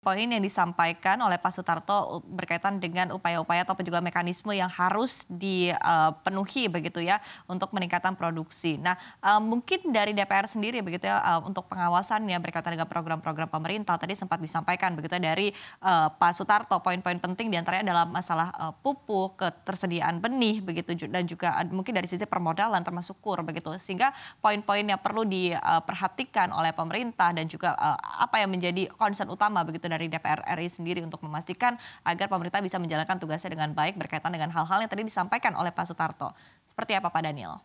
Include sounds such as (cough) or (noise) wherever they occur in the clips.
Poin yang disampaikan oleh Pak Sutarto berkaitan dengan upaya-upaya ataupun juga mekanisme yang harus dipenuhi begitu ya untuk meningkatkan produksi. Nah, eh, mungkin dari DPR sendiri begitu ya eh, untuk pengawasannya berkaitan dengan program-program pemerintah tadi sempat disampaikan begitu ya dari eh, Pak Sutarto poin-poin penting diantaranya adalah masalah pupuk, ketersediaan benih begitu dan juga mungkin dari sisi permodalan termasuk kur begitu sehingga poin-poin yang perlu diperhatikan oleh pemerintah dan juga apa yang menjadi concern utama begitu dari DPR RI sendiri untuk memastikan agar pemerintah bisa menjalankan tugasnya dengan baik berkaitan dengan hal-hal yang tadi disampaikan oleh Pak Sutarto. Seperti apa Pak Daniel?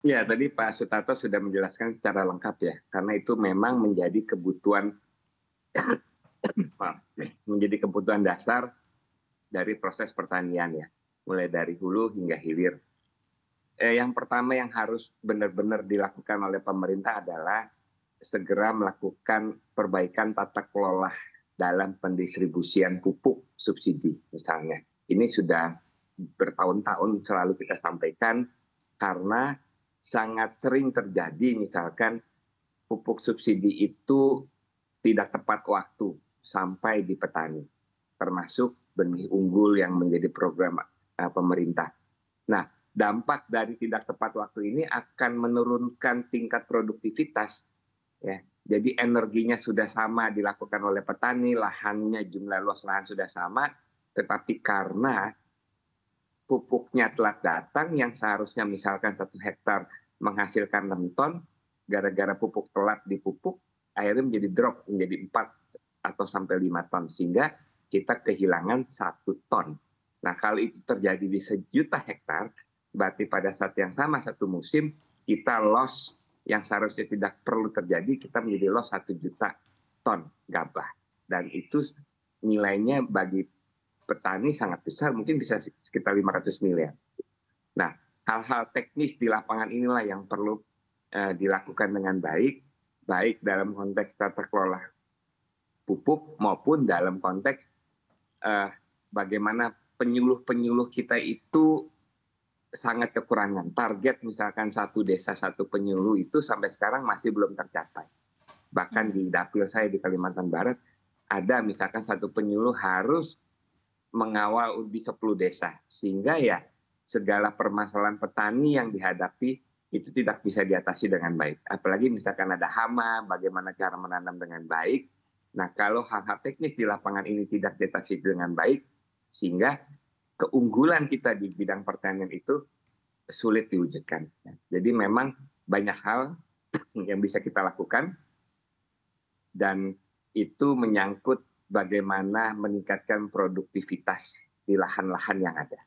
Ya, tadi Pak Sutarto sudah menjelaskan secara lengkap ya, karena itu memang menjadi kebutuhan (coughs) menjadi kebutuhan dasar dari proses pertanian ya, mulai dari hulu hingga hilir. Eh, yang pertama yang harus benar-benar dilakukan oleh pemerintah adalah segera melakukan perbaikan tata kelola dalam pendistribusian pupuk subsidi misalnya. Ini sudah bertahun-tahun selalu kita sampaikan karena sangat sering terjadi misalkan pupuk subsidi itu tidak tepat waktu sampai di petani, termasuk benih unggul yang menjadi program eh, pemerintah. Nah, dampak dari tidak tepat waktu ini akan menurunkan tingkat produktivitas Ya, jadi energinya sudah sama dilakukan oleh petani, lahannya jumlah luas lahan sudah sama, tetapi karena pupuknya telat datang yang seharusnya misalkan satu hektar menghasilkan 6 ton, gara-gara pupuk telat dipupuk, akhirnya menjadi drop menjadi 4 atau sampai 5 ton sehingga kita kehilangan satu ton. Nah kalau itu terjadi di sejuta hektar, berarti pada saat yang sama satu musim kita loss yang seharusnya tidak perlu terjadi kita menjadi loss satu juta ton gabah dan itu nilainya bagi petani sangat besar mungkin bisa sekitar 500 miliar. Nah hal-hal teknis di lapangan inilah yang perlu uh, dilakukan dengan baik baik dalam konteks tata kelola pupuk maupun dalam konteks uh, bagaimana penyuluh-penyuluh kita itu sangat kekurangan. Target misalkan satu desa satu penyuluh itu sampai sekarang masih belum tercapai. Bahkan di dapil saya di Kalimantan Barat ada misalkan satu penyuluh harus mengawal lebih 10 desa. Sehingga ya segala permasalahan petani yang dihadapi itu tidak bisa diatasi dengan baik. Apalagi misalkan ada hama, bagaimana cara menanam dengan baik. Nah, kalau hal-hal teknis di lapangan ini tidak diatasi dengan baik, sehingga keunggulan kita di bidang pertanian itu sulit diwujudkan. Jadi memang banyak hal yang bisa kita lakukan dan itu menyangkut bagaimana meningkatkan produktivitas di lahan-lahan yang ada.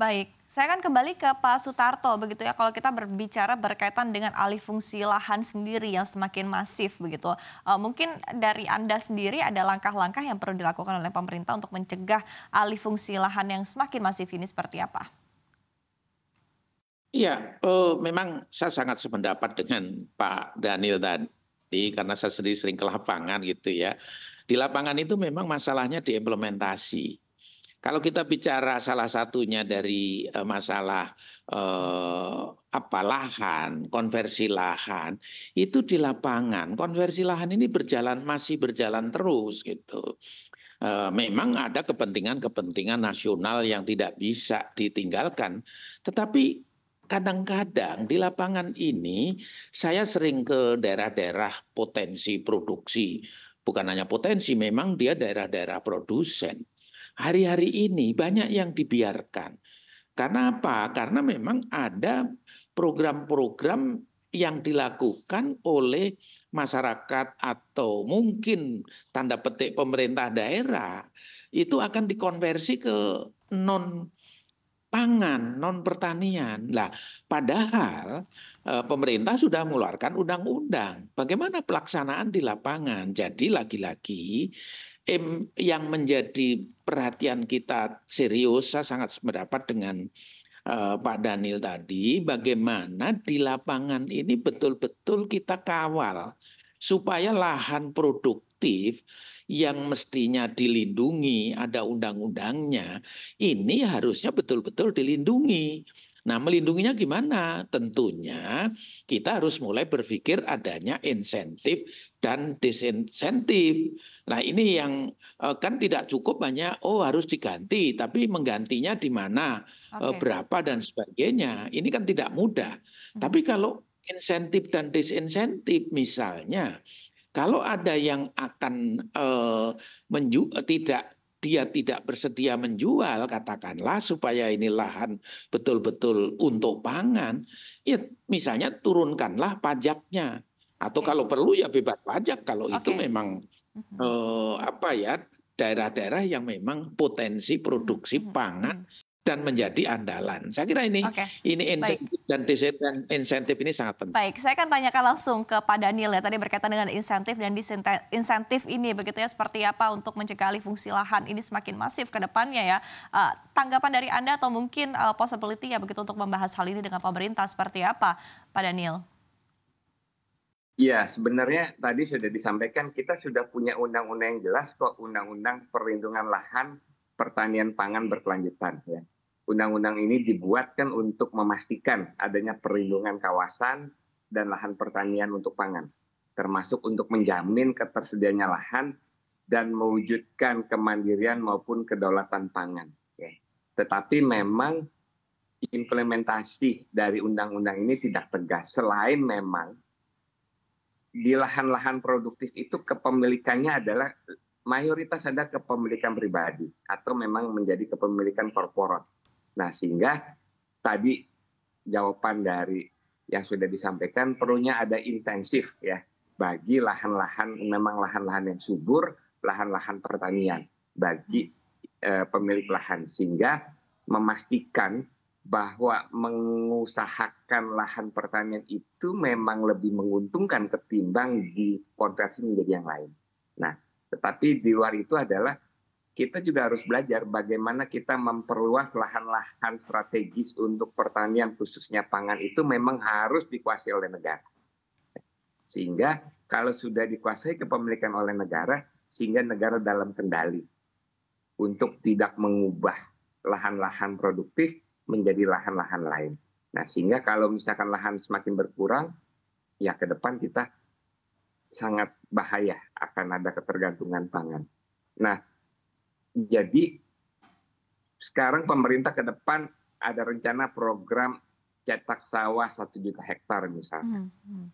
Baik, saya akan kembali ke Pak Sutarto begitu ya. Kalau kita berbicara berkaitan dengan alih fungsi lahan sendiri yang semakin masif begitu, uh, mungkin dari anda sendiri ada langkah-langkah yang perlu dilakukan oleh pemerintah untuk mencegah alih fungsi lahan yang semakin masif ini seperti apa? Iya, oh, memang saya sangat sependapat dengan Pak Daniel tadi karena saya sendiri sering ke lapangan gitu ya. Di lapangan itu memang masalahnya diimplementasi kalau kita bicara salah satunya dari uh, masalah eh, apa lahan, konversi lahan, itu di lapangan konversi lahan ini berjalan masih berjalan terus gitu. Eh, memang ada kepentingan-kepentingan nasional yang tidak bisa ditinggalkan, tetapi kadang-kadang di lapangan ini saya sering ke daerah-daerah potensi produksi bukan hanya potensi, memang dia daerah-daerah produsen hari-hari ini banyak yang dibiarkan. Karena apa? Karena memang ada program-program yang dilakukan oleh masyarakat atau mungkin tanda petik pemerintah daerah itu akan dikonversi ke non pangan, non pertanian. Lah, padahal eh, pemerintah sudah mengeluarkan undang-undang. Bagaimana pelaksanaan di lapangan? Jadi lagi-lagi yang menjadi perhatian kita serius, saya sangat sependapat dengan uh, Pak Daniel tadi, bagaimana di lapangan ini betul-betul kita kawal supaya lahan produktif yang mestinya dilindungi, ada undang-undangnya, ini harusnya betul-betul dilindungi Nah, melindunginya gimana? Tentunya kita harus mulai berpikir adanya insentif dan disinsentif. Nah, ini yang eh, kan tidak cukup hanya oh harus diganti, tapi menggantinya di mana, eh, okay. berapa dan sebagainya. Ini kan tidak mudah. Hmm. Tapi kalau insentif dan disinsentif misalnya kalau ada yang akan uh, menju tidak dia tidak bersedia menjual katakanlah supaya ini lahan betul-betul untuk pangan ya misalnya turunkanlah pajaknya atau okay. kalau perlu ya bebas pajak kalau okay. itu memang uh-huh. eh, apa ya daerah-daerah yang memang potensi produksi mhm. pangan mhm dan menjadi andalan. Saya kira ini okay. ini insentif dan disinsentif dan insentif ini sangat penting. Baik, saya akan tanyakan langsung ke Pak Daniel ya tadi berkaitan dengan insentif dan insentif ini begitu ya seperti apa untuk mencegah alih fungsi lahan ini semakin masif ke depannya ya. Uh, tanggapan dari Anda atau mungkin uh, possibility ya begitu untuk membahas hal ini dengan pemerintah seperti apa Pak Daniel? Ya, sebenarnya tadi sudah disampaikan kita sudah punya undang-undang yang jelas kok undang-undang perlindungan lahan pertanian pangan hmm. berkelanjutan ya. Undang-undang ini dibuatkan untuk memastikan adanya perlindungan kawasan dan lahan pertanian untuk pangan, termasuk untuk menjamin ketersediaannya lahan dan mewujudkan kemandirian maupun kedaulatan pangan. Ya. Tetapi memang implementasi dari undang-undang ini tidak tegas. Selain memang di lahan-lahan produktif itu kepemilikannya adalah mayoritas ada kepemilikan pribadi atau memang menjadi kepemilikan korporat. Nah, sehingga tadi jawaban dari yang sudah disampaikan perlunya ada intensif ya bagi lahan-lahan memang lahan-lahan yang subur, lahan-lahan pertanian bagi eh, pemilik lahan sehingga memastikan bahwa mengusahakan lahan pertanian itu memang lebih menguntungkan ketimbang dikonversi menjadi yang lain. Nah, tetapi di luar itu adalah kita juga harus belajar bagaimana kita memperluas lahan-lahan strategis untuk pertanian khususnya pangan itu memang harus dikuasai oleh negara. Sehingga kalau sudah dikuasai kepemilikan oleh negara, sehingga negara dalam kendali untuk tidak mengubah lahan-lahan produktif menjadi lahan-lahan lain. Nah, sehingga kalau misalkan lahan semakin berkurang, ya ke depan kita sangat bahaya akan ada ketergantungan pangan. Nah, jadi sekarang pemerintah ke depan ada rencana program cetak sawah satu juta hektar misalnya. Hmm, hmm.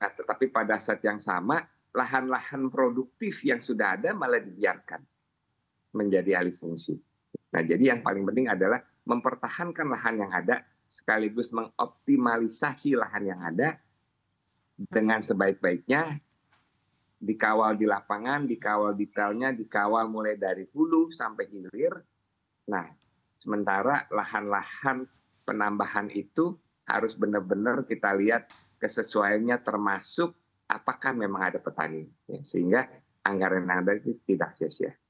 Nah, tetapi pada saat yang sama lahan-lahan produktif yang sudah ada malah dibiarkan menjadi alih fungsi. Nah, jadi yang paling penting adalah mempertahankan lahan yang ada sekaligus mengoptimalisasi lahan yang ada dengan sebaik-baiknya dikawal di lapangan, dikawal detailnya, dikawal mulai dari hulu sampai hilir. Nah, sementara lahan-lahan penambahan itu harus benar-benar kita lihat kesesuaiannya termasuk apakah memang ada petani. Ya, sehingga anggaran yang ada itu tidak sia-sia.